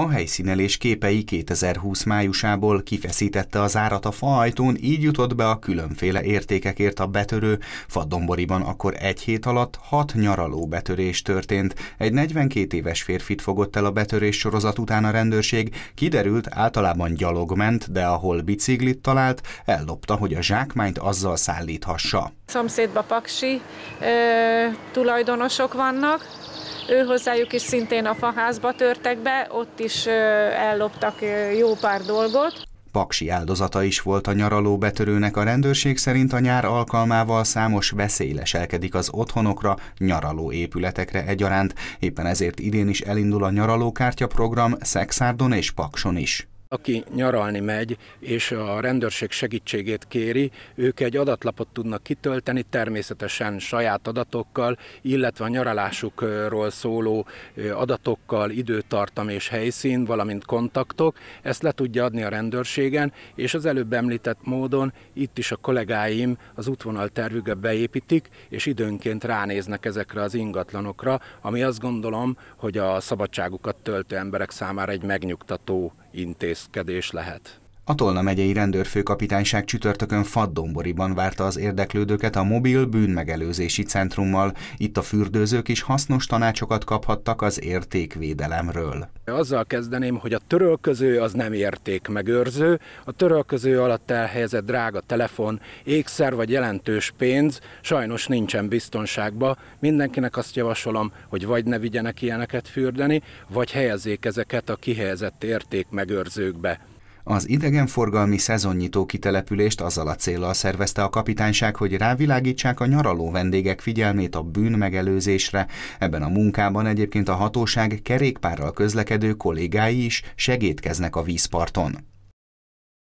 A helyszínelés képei 2020 májusából kifeszítette az árat a faajtón, így jutott be a különféle értékekért a betörő. Faddomboriban akkor egy hét alatt hat nyaraló betörés történt. Egy 42 éves férfit fogott el a betörés sorozat után a rendőrség. Kiderült, általában gyalog ment, de ahol biciklit talált, ellopta, hogy a zsákmányt azzal szállíthassa. Szomszédba paksi ö, tulajdonosok vannak, ő hozzájuk is szintén a faházba törtek be, ott is elloptak jó pár dolgot. Paksi áldozata is volt a nyaraló betörőnek, a rendőrség szerint a nyár alkalmával számos veszély leselkedik az otthonokra, nyaraló épületekre egyaránt, éppen ezért idén is elindul a nyaralókártya program Szexárdon és Pakson is. Aki nyaralni megy és a rendőrség segítségét kéri, ők egy adatlapot tudnak kitölteni, természetesen saját adatokkal, illetve a nyaralásukról szóló adatokkal, időtartam és helyszín, valamint kontaktok. Ezt le tudja adni a rendőrségen, és az előbb említett módon itt is a kollégáim az útvonal tervüge beépítik, és időnként ránéznek ezekre az ingatlanokra, ami azt gondolom, hogy a szabadságukat töltő emberek számára egy megnyugtató intézkedés lehet. A Tolna megyei rendőrfőkapitányság csütörtökön Faddomboriban várta az érdeklődőket a mobil bűnmegelőzési centrummal. Itt a fürdőzők is hasznos tanácsokat kaphattak az értékvédelemről. Azzal kezdeném, hogy a törölköző az nem érték megőrző, A törölköző alatt elhelyezett drága telefon, ékszer vagy jelentős pénz sajnos nincsen biztonságba. Mindenkinek azt javasolom, hogy vagy ne vigyenek ilyeneket fürdeni, vagy helyezzék ezeket a kihelyezett érték megőrzőkbe. Az idegenforgalmi szezonnyitó kitelepülést azzal a célral szervezte a kapitányság, hogy rávilágítsák a nyaraló vendégek figyelmét a bűn megelőzésre. Ebben a munkában egyébként a hatóság kerékpárral közlekedő kollégái is segítkeznek a vízparton.